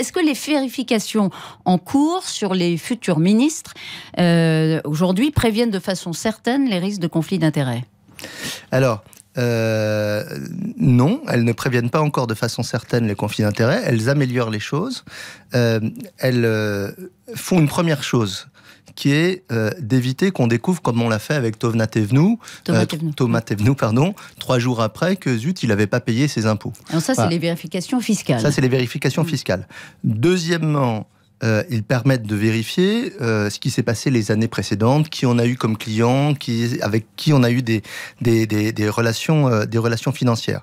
Est-ce que les vérifications en cours sur les futurs ministres euh, aujourd'hui préviennent de façon certaine les risques de conflits d'intérêts Alors, euh, non, elles ne préviennent pas encore de façon certaine les conflits d'intérêts, elles améliorent les choses, euh, elles font une première chose, qui est euh, d'éviter qu'on découvre, comme on l'a fait avec Tovna Thomas, euh, pardon, trois jours après que zut, il n'avait pas payé ses impôts. Alors ça, c'est les vérifications fiscales. Ça, c'est les vérifications fiscales. Deuxièmement, euh, ils permettent de vérifier ce qui s'est passé les années précédentes, qui on a eu comme client, qui, avec qui on a eu des, des, relations, des relations financières.